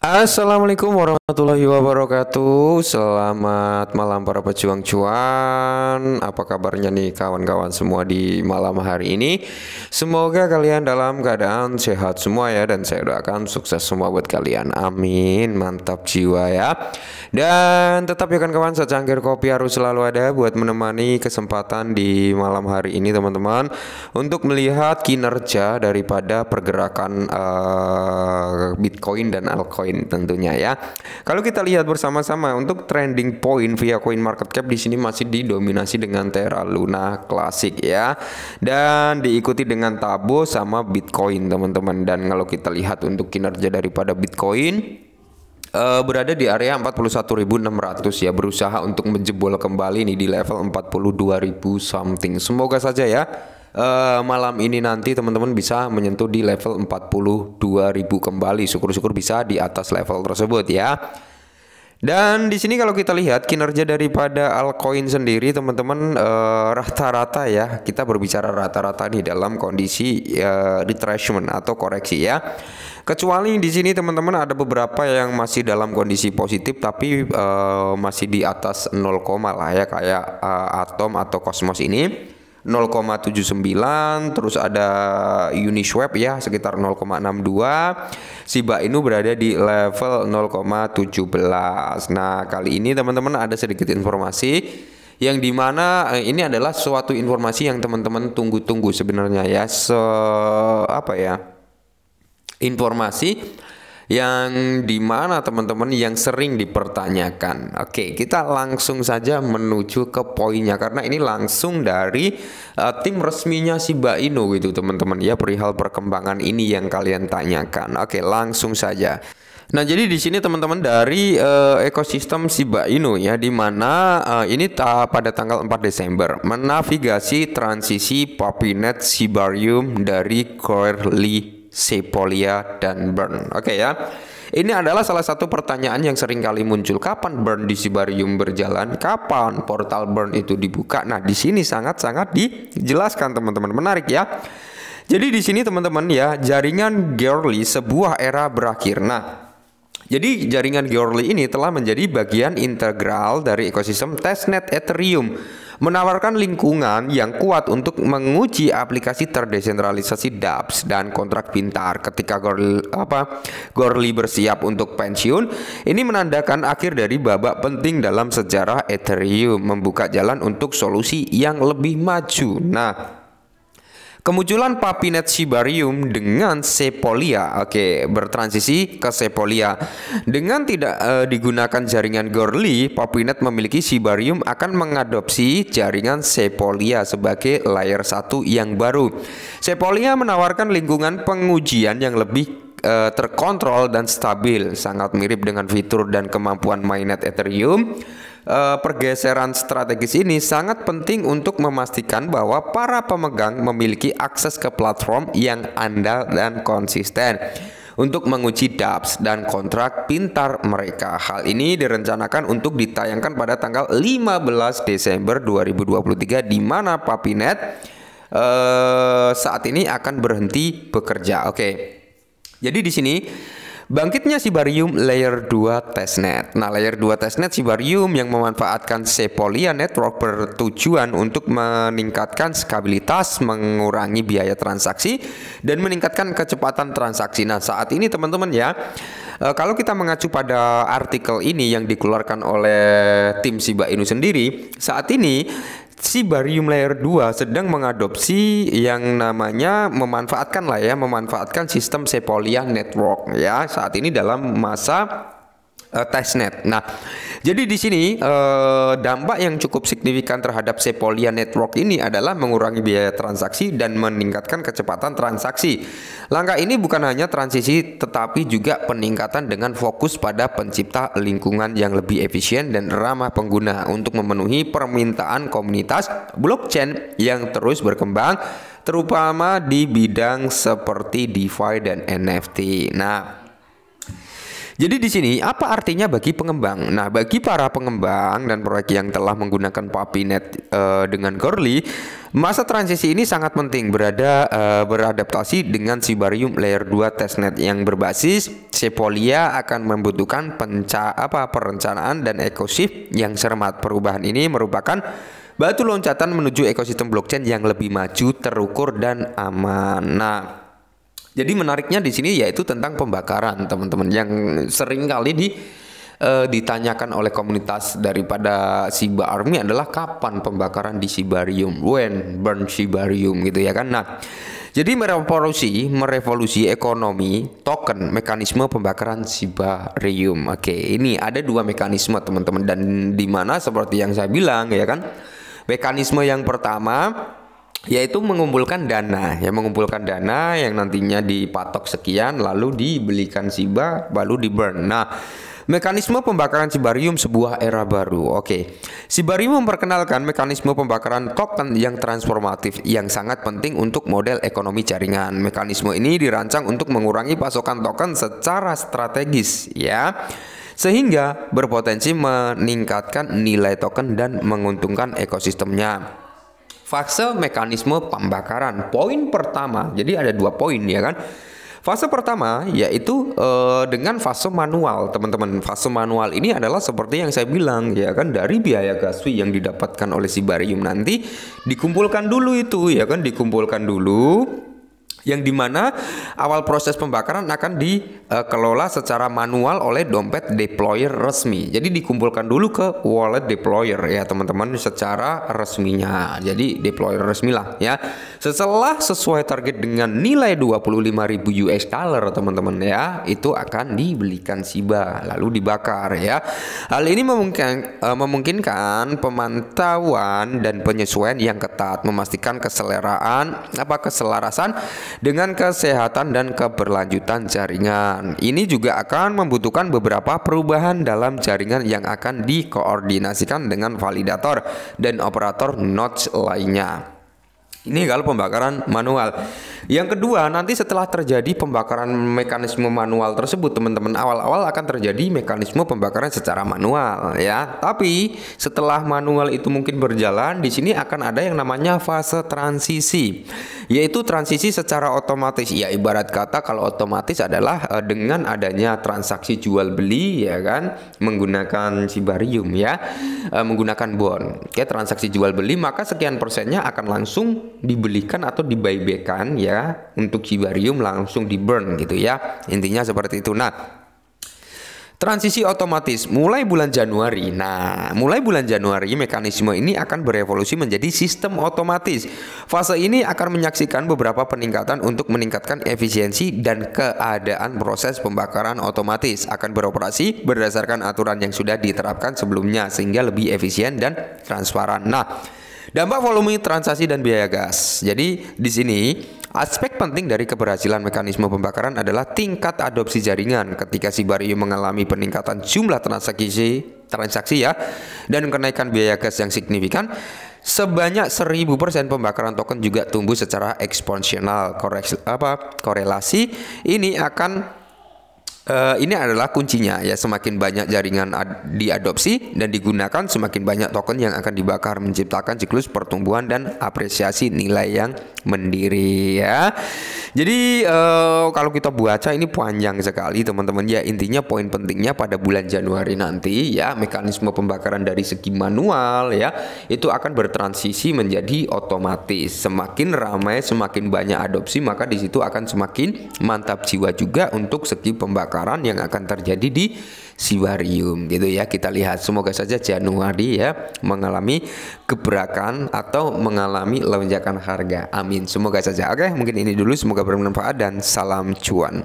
Assalamualaikum warahmatullahi wabarakatuh Selamat malam para pejuang cuan Apa kabarnya nih kawan-kawan semua di malam hari ini Semoga kalian dalam keadaan sehat semua ya Dan saya doakan sukses semua buat kalian Amin Mantap jiwa ya Dan tetap ya kawan-kawan secangkir kopi harus selalu ada Buat menemani kesempatan di malam hari ini teman-teman Untuk melihat kinerja daripada pergerakan uh, Bitcoin dan Altcoin tentunya ya. Kalau kita lihat bersama-sama untuk trending point via Coin Market Cap di sini masih didominasi dengan Terra Luna Classic ya. Dan diikuti dengan Tabo sama Bitcoin teman-teman. Dan kalau kita lihat untuk kinerja daripada Bitcoin eh, berada di area 41.600 ya berusaha untuk menjebol kembali nih di level 42.000 something. Semoga saja ya. Eh, malam ini nanti teman-teman bisa menyentuh di level 42.000 kembali. Syukur-syukur bisa di atas level tersebut ya. Dan di sini kalau kita lihat kinerja daripada altcoin sendiri teman-teman eh, rata-rata ya kita berbicara rata-rata di dalam kondisi e, eh, retracement atau koreksi ya. Kecuali di sini teman-teman ada beberapa yang masih dalam kondisi positif tapi e, masih di atas 0, lah ya kayak Atom atau Cosmos ini. 0,79 terus ada Uniswap ya sekitar 0,62 Shiba Inu berada di level 0,17 nah kali ini teman-teman ada sedikit informasi yang dimana eh, ini adalah suatu informasi yang teman-teman tunggu-tunggu sebenarnya ya se apa ya informasi yang di mana teman-teman yang sering dipertanyakan. Oke, kita langsung saja menuju ke poinnya karena ini langsung dari uh, tim resminya Shiba Inu gitu teman-teman ya perihal perkembangan ini yang kalian tanyakan. Oke, langsung saja. Nah, jadi di sini teman-teman dari uh, ekosistem Shiba Inu ya di mana uh, ini ta pada tanggal 4 Desember menavigasi transisi Popinet Shibarium dari Curly Sepolia dan Burn. Oke okay, ya. Ini adalah salah satu pertanyaan yang sering kali muncul. Kapan Burn di Sibarium berjalan? Kapan portal Burn itu dibuka? Nah, di sini sangat-sangat dijelaskan teman-teman. Menarik ya. Jadi di sini teman-teman ya, jaringan Girly sebuah era berakhir. Nah, jadi jaringan Georli ini telah menjadi bagian integral dari ekosistem testnet Ethereum menawarkan lingkungan yang kuat untuk menguji aplikasi terdesentralisasi dApps dan kontrak pintar. Ketika Gorli, bersiap untuk pensiun, ini menandakan akhir dari babak penting dalam sejarah Ethereum, membuka jalan untuk solusi yang lebih maju. Nah, Kemunculan Papinet sibarium dengan Sepolia, oke, bertransisi ke Sepolia. Dengan tidak uh, digunakan jaringan Gorli, Papinet memiliki sibarium akan mengadopsi jaringan Sepolia sebagai layer satu yang baru. Sepolia menawarkan lingkungan pengujian yang lebih eh, terkontrol dan stabil, sangat mirip dengan fitur dan kemampuan mainnet Ethereum. Eh, pergeseran strategis ini sangat penting untuk memastikan bahwa para pemegang memiliki akses ke platform yang andal dan konsisten untuk menguji DAPS dan kontrak pintar mereka. Hal ini direncanakan untuk ditayangkan pada tanggal 15 Desember 2023 di mana Papinet eh, saat ini akan berhenti bekerja. Oke. Jadi di sini Bangkitnya Sibarium Layer 2 Testnet. Nah, Layer 2 Testnet Sibarium yang memanfaatkan Sepolia Network bertujuan untuk meningkatkan skabilitas, mengurangi biaya transaksi, dan meningkatkan kecepatan transaksi. Nah, saat ini teman-teman ya, Eh, kalau kita mengacu pada artikel ini yang dikeluarkan oleh tim Shiba Inu sendiri, saat ini Sibarium Layer 2 sedang mengadopsi yang namanya memanfaatkan lah ya, memanfaatkan sistem Sepolia Network ya saat ini dalam masa uh, testnet. Nah, jadi di sini uh, dampak yang cukup signifikan terhadap Sepolia network ini adalah mengurangi biaya transaksi dan meningkatkan kecepatan transaksi. Langkah ini bukan hanya transisi tetapi juga peningkatan dengan fokus pada pencipta lingkungan yang lebih efisien dan ramah pengguna untuk memenuhi permintaan komunitas blockchain yang terus berkembang terutama di bidang seperti DeFi dan NFT. Nah, jadi di sini apa artinya bagi pengembang? Nah, bagi para pengembang dan proyek yang telah menggunakan PuppyNet uh, eh, dengan Curly, masa transisi ini sangat penting berada uh, beradaptasi dengan Sibarium Layer 2 testnet yang berbasis Sepolia akan membutuhkan penca apa perencanaan dan ekosistem yang cermat. Perubahan ini merupakan batu loncatan menuju ekosistem blockchain yang lebih maju, terukur dan aman. Nah, jadi menariknya di sini yaitu tentang pembakaran, teman-teman yang sering kali di eh, ditanyakan oleh komunitas daripada Siba Army adalah kapan pembakaran di Sibarium, when burn Sibarium gitu ya kan. Nah, jadi merevolusi, merevolusi ekonomi token mekanisme pembakaran Sibarium. Oke, ini ada dua mekanisme teman-teman dan di mana seperti yang saya bilang ya kan. Mekanisme yang pertama yaitu mengumpulkan dana ya mengumpulkan dana yang nantinya dipatok sekian lalu dibelikan siba lalu di burn nah Mekanisme pembakaran sibarium sebuah era baru. Oke. Sibarium memperkenalkan mekanisme pembakaran token yang transformatif yang sangat penting untuk model ekonomi jaringan. Mekanisme ini dirancang untuk mengurangi pasokan token secara strategis, ya. Sehingga berpotensi meningkatkan nilai token dan menguntungkan ekosistemnya. Fase mekanisme pembakaran. Poin pertama, jadi ada dua poin ya kan. Fase pertama yaitu e, dengan fase manual, teman-teman. Fase manual ini adalah seperti yang saya bilang ya kan dari biaya gaswi yang didapatkan oleh si barium nanti dikumpulkan dulu itu ya kan dikumpulkan dulu yang dimana awal proses pembakaran akan dikelola e, secara manual oleh dompet deployer resmi. Jadi dikumpulkan dulu ke wallet deployer ya teman-teman secara resminya. Jadi deployer resmi lah ya. Setelah sesuai target dengan nilai 25.000 US dollar teman-teman ya, itu akan dibelikan Shiba lalu dibakar ya. Hal ini memungkinkan, e, memungkinkan pemantauan dan penyesuaian yang ketat memastikan keseleraan apa keselarasan dengan kesehatan dan keberlanjutan jaringan. Ini juga akan membutuhkan beberapa perubahan dalam jaringan yang akan dikoordinasikan dengan validator dan operator notch lainnya. Ini kalau pembakaran manual. Yang kedua, nanti setelah terjadi pembakaran mekanisme manual tersebut, teman-teman awal-awal akan terjadi mekanisme pembakaran secara manual ya. Tapi setelah manual itu mungkin berjalan, di sini akan ada yang namanya fase transisi yaitu transisi secara otomatis. Ya ibarat kata kalau otomatis adalah uh, dengan adanya transaksi jual beli ya kan menggunakan Sibarium ya uh, menggunakan bond. Oke, transaksi jual beli maka sekian persennya akan langsung dibelikan atau dibaybekan ya untuk Sibarium langsung di burn gitu ya. Intinya seperti itu. Nah, Transisi otomatis mulai bulan Januari. Nah, mulai bulan Januari mekanisme ini akan berevolusi menjadi sistem otomatis. Fase ini akan menyaksikan beberapa peningkatan untuk meningkatkan efisiensi dan keadaan proses pembakaran otomatis akan beroperasi berdasarkan aturan yang sudah diterapkan sebelumnya sehingga lebih efisien dan transparan. Nah, dampak volume transaksi dan biaya gas. Jadi di sini Aspek penting dari keberhasilan mekanisme pembakaran adalah tingkat adopsi jaringan ketika Sibarium mengalami peningkatan jumlah transaksi transaksi ya dan kenaikan biaya gas yang signifikan sebanyak 1000% pembakaran token juga tumbuh secara eksponensial. korelasi ini akan Eh, ini adalah kuncinya ya semakin banyak jaringan ad diadopsi dan digunakan semakin banyak token yang akan dibakar menciptakan siklus pertumbuhan dan apresiasi nilai yang mendiri ya. Jadi uh, kalau kita baca ini panjang sekali teman-teman ya intinya poin pentingnya pada bulan Januari nanti ya mekanisme pembakaran dari segi manual ya itu akan bertransisi menjadi otomatis. Semakin ramai semakin banyak adopsi maka di situ akan semakin mantap jiwa juga untuk segi pembakaran kebakaran yang akan terjadi di Siwarium gitu ya. Kita lihat semoga saja Januari ya mengalami gebrakan atau mengalami lonjakan harga. Amin. Semoga saja. Oke, mungkin ini dulu semoga bermanfaat dan salam cuan.